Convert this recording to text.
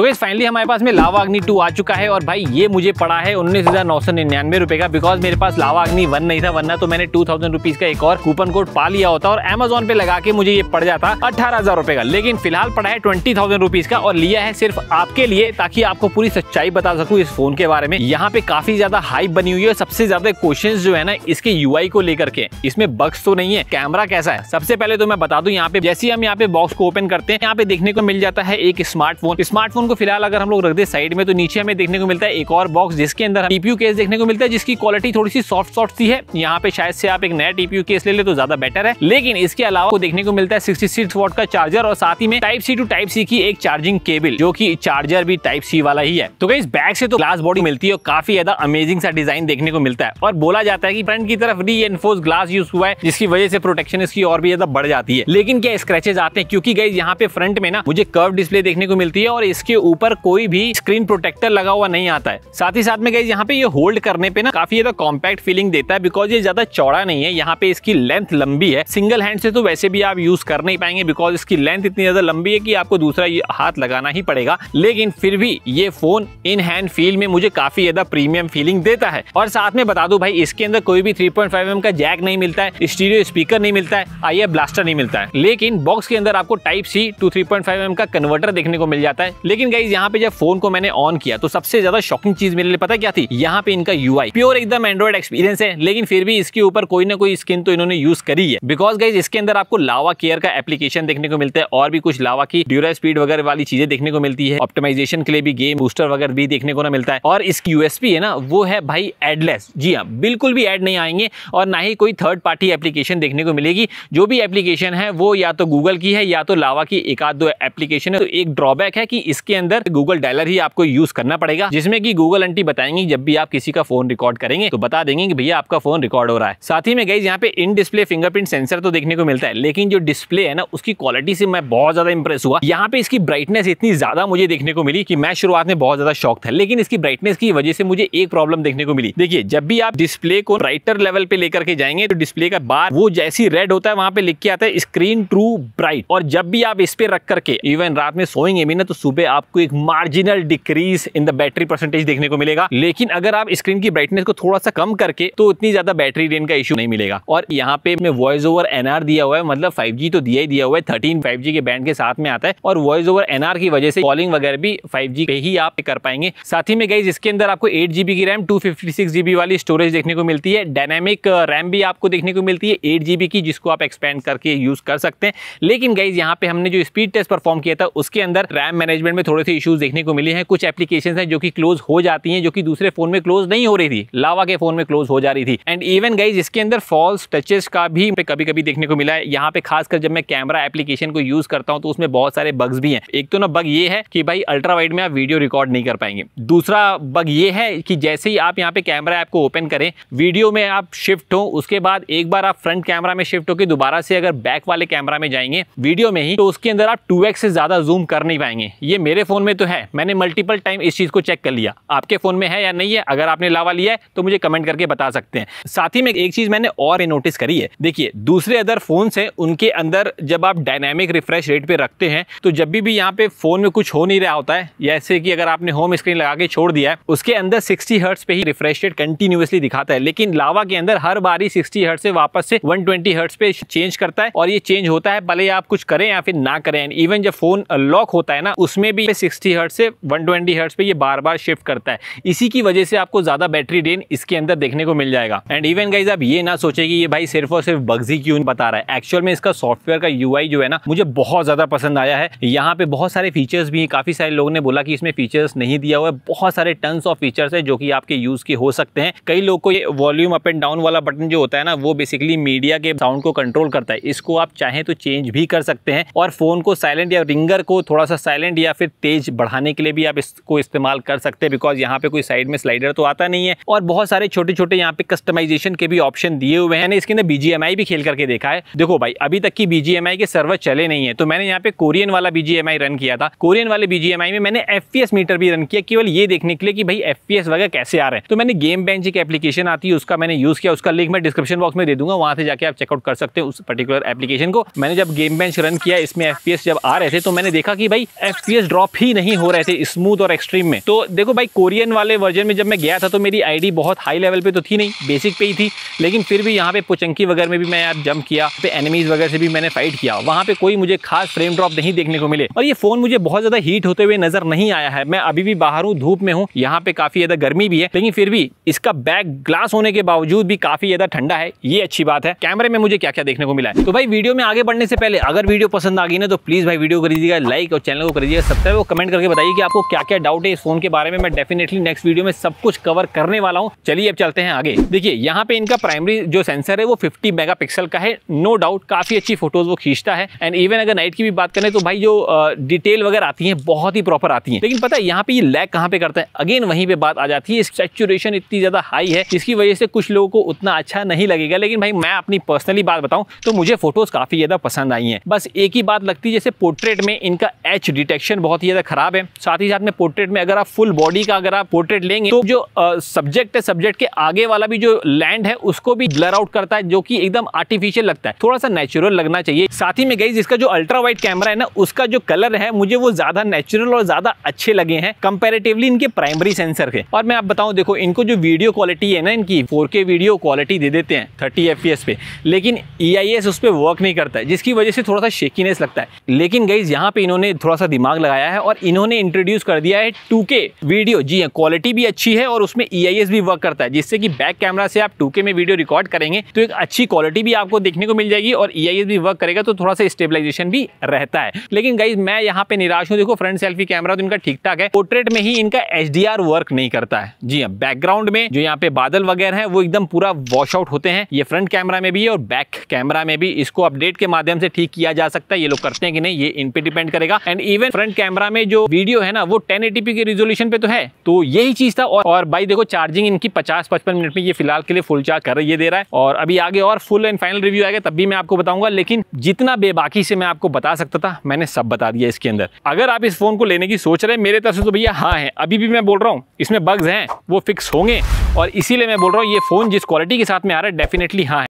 तो gas finally हमारे पास में लावा अग्नि टू आ चुका है और भाई ये मुझे पड़ा है उन्नीस हज़ार नौ सौ निन्यानवे रुपए का बिकॉज मेरे पास लावा अग्नि वन नहीं था वरना तो मैंने टू थाउजेंड रुपीज़ का एक और कूपन कोड पा लिया होता और एमेजोन पे लगा के मुझे ये पड़ जाता अठारह हज़ार रुपए का लेकिन फिलहाल पड़ा है ट्वेंटी थाउजेंड रुपीज़ का और लिया है सिर्फ आपके लिए ताकि आपको पूरी सच्चाई बता सकूँ इस फोन के बारे में यहाँ पे काफी ज़्यादा हाइप बनी हुई है सबसे ज़्यादा क्वेश्चन जो है ना इसके यू को लेकर के इसमें बग्स तो नहीं है कैमरा कैसा है सबसे पहले तो मैं बता दू यहाँ पे जैसे हम यहाँ पे बॉक्स को ओपन करते हैं यहाँ पे देखने को मिल जाता है एक स्मार्टफोन स्मार्टफोन को फिलहाल अगर हम लोग रख दे साइड में तो नीचे हमें देखने को मिलता है एक और बॉक्स जिसके अंदर टीपीयू केस देखने को मिलता है जिसकी क्वालिटी थोड़ी सी सॉफ्ट सॉफ्ट सी है यहाँ पे शायद से आप एक नया टीपीयू केस ले ले तो ज्यादा बेटर है लेकिन इसके अलावा देखने को मिलता है सिक्सटी सिक्स वॉट का चार्जर और साथ ही में type C to type C की एक चार्जिंग केबल जो की चार्जर भी टाइप सी वाला ही है तो इस बैग से तो ग्लास बॉडी मिलती है और काफी ज्यादा अमेजिंग सा डिजाइन देखने को मिलता है और बोला जाता है की फ्रंट की तरफ री ग्लास यूज हुआ है जिसकी वजह से प्रोटेक्शन इसकी और भी ज्यादा बढ़ जाती है लेकिन क्या स्क्रेचेज आते हैं क्योंकि गई यहाँ पे फ्रंट में ना मुझे कर्व डिस्प्ले देखने को मिलती है और इसके ऊपर कोई भी स्क्रीन प्रोटेक्टर लगा हुआ नहीं आता है साथ ही साथ में गई यहाँ पे ये होल्ड करने पे ना काफी ज्यादा कॉम्पैक्ट फीलिंग देता है बिकॉज ये ज्यादा चौड़ा नहीं है यहाँ पे इसकी लेंथ लंबी है सिंगल हैंड से तो वैसे भी आप यूज कर नहीं पाएंगे बिकॉज इसकी लेंथ इतनी ज्यादा लंबी है कि आपको दूसरा हाथ लगाना ही पड़ेगा लेकिन फिर भी ये फोन इन हैंड फील में मुझे काफी ज्यादा प्रीमियम फीलिंग देता है और साथ में बता दू भाई इसके अंदर कोई भी थ्री पॉइंट का जैक नहीं मिलता है स्टीरियो स्पीकर नहीं मिलता है आई ब्लास्टर नहीं मिलता है लेकिन बॉक्स के अंदर आपको type C to three point M का कन्वर्टर देखने को मिल जाता है लेकिन लेकिन गाइज यहाँ पे जब फोन को मैंने ऑन किया तो सबसे ज्यादा शॉकिंग चीज मेरे लिए पता क्या थी यहाँ पे इनका यू प्योर एकदम एंड्रॉइड एक्सपीरियंस है लेकिन फिर भी इसके ऊपर कोई ना कोई स्किन तो इन्होंने यूज करी है बिकॉज गाइज इसके अंदर आपको लावा केयर का एप्लीकेशन देखने को मिलता है और भी कुछ लावा की ड्यूरा स्पीड वगैरह वाली चीजें देखने को मिलती है ऑप्टिमाइजेशन के लिए भी गेम बूस्टर वगैरह भी देखने को ना मिलता है और इसकी यूएसपी है ना वो है भाई एडलेस जी हाँ बिल्कुल भी एड नहीं आएंगे और ना ही कोई थर्ड पार्टी एप्लीकेशन देखने को मिलेगी जो भी एप्लीकेशन है वो या तो गूगल की है या तो लावा की एक आध दो एप्लीकेशन है तो एक ड्रॉबैक है कि इसके इसके अंदर गूगल डायलर ही आपको यूज करना पड़ेगा जिसमें की गूगल एंटी बताएंगे जब भी आप किसी का फोन रिकॉर्ड करेंगे तो बता देंगे कि भैया आपका फोन रिकॉर्ड हो रहा है साथ ही में गई यहाँ पे इन डिस्प्ले फिंगरप्रिंट सेंसर तो देखने को मिलता है लेकिन जो डिस्प्ले है ना उसकी क्वालिटी से मैं बहुत ज्यादा इंप्रेस हुआ यहाँ पे इसकी ब्राइटनेस इतनी ज्यादा मुझे देखने को मिली कि मैं शुरुआत में बहुत ज्यादा शौक था लेकिन इसकी ब्राइटनेस की वजह से मुझे एक प्रॉब्लम देखने को मिली देखिए जब भी आप डिस्प्ले को राइटर लेवल पे लेकर के जाएंगे तो डिस्प्ले का बार वो जैसी रेड होता है वहां पे लिख के आता है स्क्रीन ट्रू ब्राइट और जब भी आप इस पे रख करके इवन रात में सोएंगे भी ना तो सुबह आप आपको एक marginal decrease in the battery percentage देखने को मिलेगा लेकिन अगर आप स्क्रीन की ब्राइटनेस को थोड़ा सा कम करके तो इतनी ज्यादा बैटरी रेन का इशू नहीं मिलेगा और यहाँ पे मैं वॉइस ओवर एनआर दिया हुआ है मतलब फाइव तो दिया ही दिया हुआ है थर्टीन फाइव के बैंड के साथ में आता है और वॉइस ओवर एनआर की वजह से कॉलिंग वगैरह भी फाइव पे ही आप कर पाएंगे साथ ही में गई इसके अंदर आपको एट की रैम टू वाली स्टोरेज देखने को मिलती है डायनेमिक रैम uh, भी आपको देखने को मिलती है एट की जिसको आप एक्सपेंड करके यूज कर सकते हैं लेकिन गाइज यहाँ पे हमने जो स्पीड टेस्ट परफॉर्म किया था उसके अंदर रैम मैनेजमेंट में थोड़े से इशूज़ देखने को मिले हैं कुछ एप्लीकेशन हैं जो कि क्लोज हो जाती हैं जो कि दूसरे फ़ोन में क्लोज नहीं हो रही थी लावा के फ़ोन में क्लोज हो जा रही थी एंड इवन गाइज इसके अंदर फॉल्स टचेस का भी कभी कभी देखने को मिला है यहाँ पे खासकर जब मैं कैमरा एप्लीकेशन को यूज़ करता हूँ तो उसमें बहुत सारे बग्स भी हैं एक तो ना बग ये है कि भाई अल्ट्रा वाइड में आप वीडियो रिकॉर्ड नहीं कर पाएंगे दूसरा बग ये है कि जैसे ही आप यहाँ पे कैमरा ऐप को ओपन करें वीडियो में आप शिफ्ट हो उसके बाद एक बार आप फ्रंट कैमरा में शिफ्ट होकर दोबारा से अगर बैक वाले कैमरा में जाएंगे वीडियो में ही तो उसके अंदर आप टू से ज़्यादा जूम कर नहीं पाएंगे ये मेरे मेरे फ़ोन में तो है मैंने मल्टीपल टाइम इस चीज़ को चेक कर लिया आपके फ़ोन में है या नहीं है अगर आपने लावा लिया है तो मुझे कमेंट करके बता सकते हैं साथ ही में एक चीज़ मैंने और नोटिस करी है देखिए दूसरे अदर फ़ोन है उनके अंदर जब आप डायनेमिक रिफ्रेश रेट पर रखते हैं तो जब भी, भी यहाँ पे फ़ोन में कुछ हो नहीं रहा होता है जैसे कि अगर आपने होम स्क्रीन लगा के छोड़ दिया है उसके अंदर सिक्सटी हर्ट्स पे ही रिफ्रेश रेट कंटिन्यूसली दिखाता है लेकिन लावा के अंदर हर बार ही सिक्सटी हर्ट से वापस से वन ट्वेंटी हर्ट्स पे चेंज करता है और ये चेंज होता है भले आप कुछ करें या फिर ना करें इवन जब फोन लॉक होता है ना उसमें भी पे 60 हर्ट से 120 हर्ट्स पे ये बार बार शिफ्ट करता है इसी की वजह से आपको ज़्यादा बैटरी ड्रेन इसके अंदर देखने को मिल जाएगा एंड इवन गाइज आप ये ना सोचे कि ये भाई सिर्फ और सिर्फ बग्जी क्यों बता रहा है एक्चुअल में इसका सॉफ्टवेयर का यू जो है ना मुझे बहुत ज़्यादा पसंद आया है यहाँ पे बहुत सारे फीचर्स भी हैं काफ़ी सारे लोगों ने बोला कि इसमें फीचर्स नहीं दिया हुआ है बहुत सारे टन्स ऑफ फीचर्स है जो कि आपके यूज़ के हो सकते हैं कई लोग को ये वॉल्यूम अप एंड डाउन वाला बटन जो होता है ना वो बेसिकली मीडिया के साउंड को कंट्रोल करता है इसको आप चाहें तो चेंज भी कर सकते हैं और फोन को साइलेंट या रिंगर को थोड़ा सा साइलेंट या फिर तेज़ बढ़ाने के लिए भी आप इसको इस्तेमाल कर सकते हैं बिकॉज यहाँ पे कोई साइड में स्लाइडर तो आता नहीं है और बहुत सारे छोटे छोटे यहाँ पे कस्टमाइजेशन के भी ऑप्शन दिए हुए हैं इसके अंदर बीजीएमआई भी खेल करके देखा है देखो भाई अभी तक की बीजीएमआई के सर्वर चले नहीं है तो मैंने यहाँ पे कोरियन वाला बीजीएमआई रन किया था कोरियन वाले बीजीएमआई में मैंने एफ मीटर भी रन किया केवल ये देखने के लिए कि भाई एफ वगैरह कैसे आ रहे हैं तो मैंने गेम बेंच एक एप्लीकेशन आती है उसका मैंने यूज़ किया उसका लिंक मैं डिस्क्रिप्शन बॉक्स में दे दूंगा वहां से जाकर आप चेकआउट कर सकते हैं उस पर्टिकुलर एप्लीकेशन को मैंने जब गेम बेंच रन किया इसमें एफ जब आ रहे थे तो मैंने देखा कि भाई एफ ड्रॉप ड्रॉप ही नहीं हो रहे थे स्मूथ और एक्सट्रीम में तो देखो भाई कोरियन वाले वर्जन में जब मैं गया था तो मेरी आईडी बहुत हाई लेवल पे तो थी नहीं बेसिक पे ही थी लेकिन फिर भी यहाँ पे पोचंकी वगैरह में भी मैं यार जंप किया पे एनिमीज वगैरह से भी मैंने फाइट किया वहाँ पे कोई मुझे खास फ्रेम ड्रॉप नहीं देखने को मिले और ये फोन मुझे बहुत ज्यादा हीट होते हुए नजर नहीं आया है मैं अभी भी बाहर हूँ धूप में हूँ यहाँ पे काफी ज्यादा गर्मी भी है लेकिन फिर भी इसका बैक ग्लास होने के बावजूद भी काफी ज्यादा ठंडा है ये अच्छी बात है कैमरे में मुझे क्या क्या देखने को मिला है तो भाई वीडियो में आगे बढ़ने से पहले अगर वीडियो पसंद आ गई ना तो प्लीज भाई वीडियो कर दीजिएगा लाइक और चैनल को कर दीजिएगा सब्सक्राइब है वो कमेंट करके बताइए कि आपको क्या क्या डाउट है इस फोन के बारे में मैं डेफिनेटली नेक्स्ट वीडियो में सब कुछ कवर करने वाला हूँ चलिए अब चलते हैं आगे देखिए यहाँ पे इनका प्राइमरी जो सेंसर है वो फिफ्टी मेगा का है नो डाउट काफी अच्छी फोटोज वो खींचता है एंड इवन अगर नाइट की भी बात करें तो भाई जो डिटेल वगैरह आती है बहुत ही प्रॉपर आती है लेकिन पता है यहाँ पे ये लैग कहाँ पे करता है अगेन वहीं पे बात आ जाती है सेचुरेशन इतनी ज्यादा हाई है जिसकी वजह से कुछ लोगों को उतना अच्छा नहीं लगेगा लेकिन भाई मैं अपनी पर्सनली बात बताऊं तो मुझे फोटोज काफी ज्यादा पसंद आई है बस एक ही बात लगती है जैसे पोर्ट्रेट में इनका एच डिटेक्शन बहुत बहुत ही ज़्यादा ख़राब है साथ ही साथ में पोर्ट्रेट में अगर आप फुल बॉडी का अगर आप पोर्ट्रेट लेंगे तो जो सब्जेक्ट है सब्जेक्ट के आगे वाला भी जो लैंड है उसको भी ब्लर आउट करता है जो कि एकदम आर्टिफिशियल लगता है थोड़ा सा नेचुरल लगना चाहिए साथ ही में गई जिसका जो अल्ट्रा वाइट कैमरा है ना उसका जो कलर है मुझे वो ज़्यादा नेचुरल और ज़्यादा अच्छे लगे हैं कंपेरेटिवली इनके प्राइमरी सेंसर के और मैं आप बताऊँ देखो इनको जो वीडियो क्वालिटी है ना इनकी फोर वीडियो क्वालिटी दे देते हैं थर्टी एफ पे लेकिन ई e उस पर वर्क नहीं करता है जिसकी वजह से थोड़ा सा शेकीनेस लगता है लेकिन गई यहाँ पर इन्होंने थोड़ा सा दिमाग लगाया है और इन्होंने इंट्रोड्यूस कर दिया है 2K वीडियो जी हाँ क्वालिटी भी अच्छी है और उसमें ई e भी वर्क करता है जिससे कि बैक कैमरा से आप 2K में वीडियो रिकॉर्ड करेंगे तो एक अच्छी क्वालिटी भी आपको देखने को मिल जाएगी और ई e भी वर्क करेगा तो थोड़ा सा स्टेबिलाईजेशन भी रहता है लेकिन गाइज मैं यहाँ पे निराश हूँ देखो फ्रंट सेल्फी कैमरा तो इनका ठीक ठाक है पोर्ट्रेट में ही इनका एच वर्क नहीं करता है जी हाँ बैकग्राउंड में जो यहाँ पे बादल वगैरह है वो एकदम पूरा वॉश आउट होते हैं ये फ्रंट कैमरा में भी है और बैक कैमरा में भी इसको अपडेट के माध्यम से ठीक किया जा सकता है ये लोग करते हैं कि नहीं ये इन पे डिपेंड करेगा and even front camera camera में जो वीडियो है ना वो टेन के रिजोल्यूशन पे तो है तो यही चीज था और, और भाई देखो चार्जिंग इनकी पचास पचपन मिनट में ये फिलहाल के लिए फुल चार्ज कर ये दे रहा है और अभी आगे और फुल एंड फाइनल रिव्यू आएगा तब भी मैं आपको बताऊंगा लेकिन जितना बेबाकी से मैं आपको बता सकता था मैंने सब बता दिया इसके अंदर अगर आप इस फोन को लेने की सोच रहे हैं मेरे तरफ से तो भैया हाँ है अभी भी मैं बोल रहा हूँ इसमें बग्स हैं वो फिक्स होंगे और इसीलिए मैं बोल रहा हूँ ये फोन जिस क्वालिटी के साथ में आ रहा है डेफिनेटली हाँ